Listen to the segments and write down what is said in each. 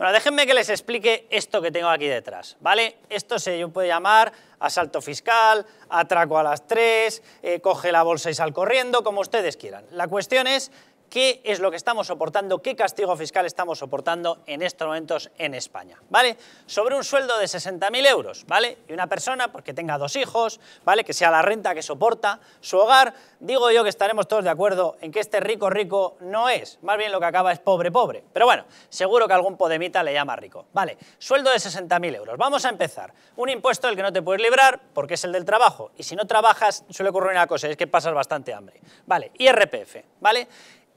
Bueno, déjenme que les explique esto que tengo aquí detrás, ¿vale? Esto se puede llamar asalto fiscal, atraco a las tres, eh, coge la bolsa y sal corriendo, como ustedes quieran. La cuestión es qué es lo que estamos soportando, qué castigo fiscal estamos soportando en estos momentos en España, ¿vale? Sobre un sueldo de 60.000 euros, ¿vale? Y una persona, porque pues, tenga dos hijos, ¿vale? Que sea la renta que soporta su hogar, digo yo que estaremos todos de acuerdo en que este rico rico no es, más bien lo que acaba es pobre pobre, pero bueno, seguro que algún podemita le llama rico, ¿vale? Sueldo de 60.000 euros, vamos a empezar, un impuesto del que no te puedes librar porque es el del trabajo y si no trabajas suele ocurrir una cosa, es que pasas bastante hambre, ¿vale? IRPF, ¿vale?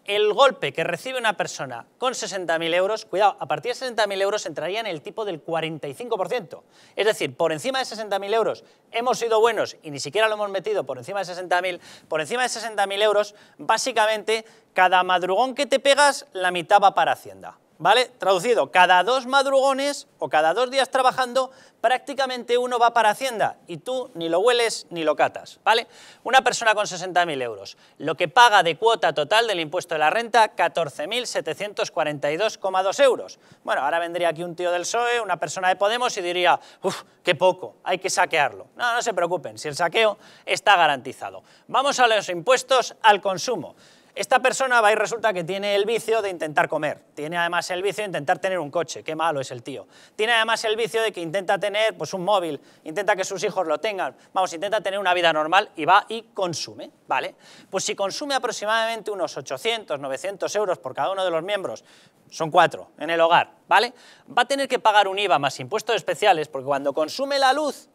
el golpe que recibe una persona con 60.000 euros, cuidado, a partir de 60.000 euros entraría en el tipo del 45%. Es decir, por encima de 60.000 euros hemos sido buenos y ni siquiera lo hemos metido por encima de 60.000, por encima de 60.000 euros, básicamente cada madrugón que te pegas, la mitad va para Hacienda. ¿Vale? Traducido, cada dos madrugones o cada dos días trabajando, prácticamente uno va para Hacienda y tú ni lo hueles ni lo catas, ¿vale? Una persona con 60.000 euros, lo que paga de cuota total del impuesto de la renta, 14.742,2 euros. Bueno, ahora vendría aquí un tío del PSOE, una persona de Podemos y diría, uff, qué poco, hay que saquearlo. No, no se preocupen, si el saqueo está garantizado. Vamos a los impuestos al consumo. Esta persona va y resulta que tiene el vicio de intentar comer, tiene además el vicio de intentar tener un coche, qué malo es el tío. Tiene además el vicio de que intenta tener pues, un móvil, intenta que sus hijos lo tengan, vamos, intenta tener una vida normal y va y consume, ¿vale? Pues si consume aproximadamente unos 800, 900 euros por cada uno de los miembros, son cuatro en el hogar, ¿vale? Va a tener que pagar un IVA más impuestos especiales porque cuando consume la luz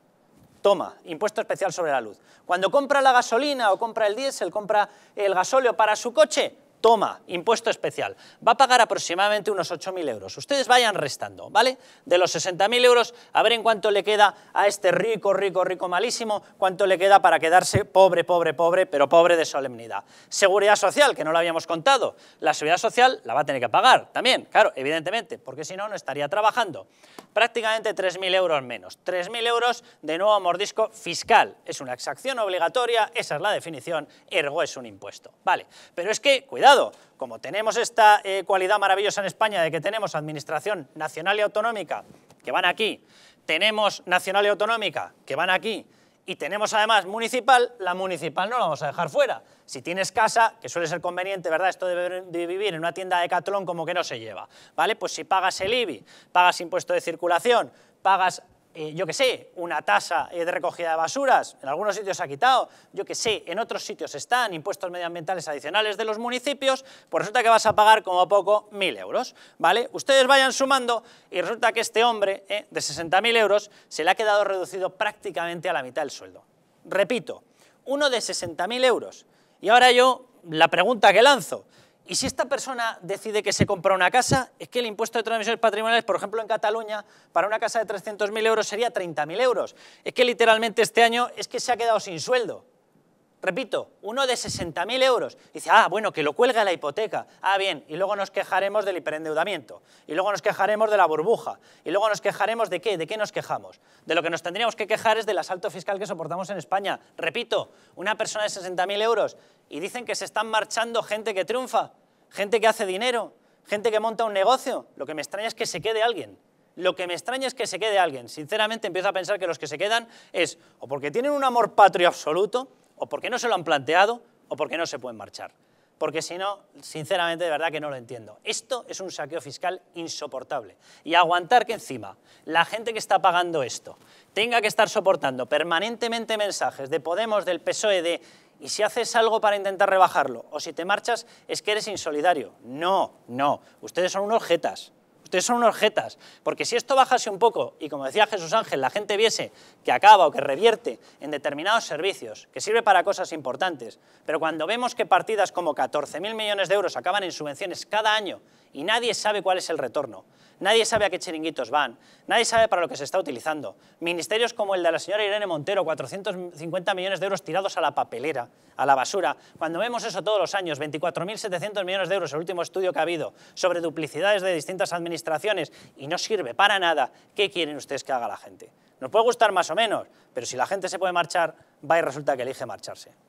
Toma, impuesto especial sobre la luz. Cuando compra la gasolina o compra el diésel, compra el gasóleo para su coche, toma, impuesto especial, va a pagar aproximadamente unos 8.000 euros. Ustedes vayan restando, ¿vale? De los 60.000 euros, a ver en cuánto le queda a este rico, rico, rico, malísimo, cuánto le queda para quedarse pobre, pobre, pobre, pero pobre de solemnidad. Seguridad social, que no lo habíamos contado. La seguridad social la va a tener que pagar también, claro, evidentemente, porque si no, no estaría trabajando. Prácticamente 3.000 euros menos. 3.000 euros de nuevo mordisco fiscal. Es una exacción obligatoria, esa es la definición, ergo es un impuesto. Vale, pero es que, cuidado, como tenemos esta eh, cualidad maravillosa en España de que tenemos administración nacional y autonómica, que van aquí, tenemos nacional y autonómica, que van aquí, y tenemos además municipal, la municipal no la vamos a dejar fuera. Si tienes casa, que suele ser conveniente, ¿verdad? Esto de vivir en una tienda de Catlón como que no se lleva, ¿vale? Pues si pagas el IBI, pagas impuesto de circulación, pagas eh, yo que sé, una tasa eh, de recogida de basuras, en algunos sitios se ha quitado, yo que sé, en otros sitios están impuestos medioambientales adicionales de los municipios, pues resulta que vas a pagar como poco 1.000 euros, ¿vale? Ustedes vayan sumando y resulta que este hombre eh, de 60.000 euros se le ha quedado reducido prácticamente a la mitad del sueldo. Repito, uno de 60.000 euros. Y ahora yo, la pregunta que lanzo, y si esta persona decide que se compra una casa, es que el impuesto de transmisiones patrimoniales, por ejemplo, en Cataluña, para una casa de 300.000 euros sería 30.000 euros. Es que literalmente este año es que se ha quedado sin sueldo. Repito, uno de 60.000 euros. Dice, ah, bueno, que lo cuelga la hipoteca. Ah, bien, y luego nos quejaremos del hiperendeudamiento. Y luego nos quejaremos de la burbuja. Y luego nos quejaremos de qué, de qué nos quejamos. De lo que nos tendríamos que quejar es del asalto fiscal que soportamos en España. Repito, una persona de 60.000 euros. Y dicen que se están marchando gente que triunfa, gente que hace dinero, gente que monta un negocio. Lo que me extraña es que se quede alguien. Lo que me extraña es que se quede alguien. Sinceramente empiezo a pensar que los que se quedan es o porque tienen un amor patrio absoluto, o porque no se lo han planteado o porque no se pueden marchar. Porque si no, sinceramente, de verdad que no lo entiendo. Esto es un saqueo fiscal insoportable. Y aguantar que encima la gente que está pagando esto tenga que estar soportando permanentemente mensajes de Podemos, del PSOE, de y si haces algo para intentar rebajarlo o si te marchas es que eres insolidario. No, no, ustedes son unos jetas ustedes son unos jetas, porque si esto bajase un poco y como decía Jesús Ángel, la gente viese que acaba o que revierte en determinados servicios, que sirve para cosas importantes, pero cuando vemos que partidas como 14.000 millones de euros acaban en subvenciones cada año y nadie sabe cuál es el retorno. Nadie sabe a qué chiringuitos van, nadie sabe para lo que se está utilizando. Ministerios como el de la señora Irene Montero, 450 millones de euros tirados a la papelera, a la basura. Cuando vemos eso todos los años, 24.700 millones de euros, el último estudio que ha habido, sobre duplicidades de distintas administraciones, y no sirve para nada, ¿qué quieren ustedes que haga la gente? Nos puede gustar más o menos, pero si la gente se puede marchar, va y resulta que elige marcharse.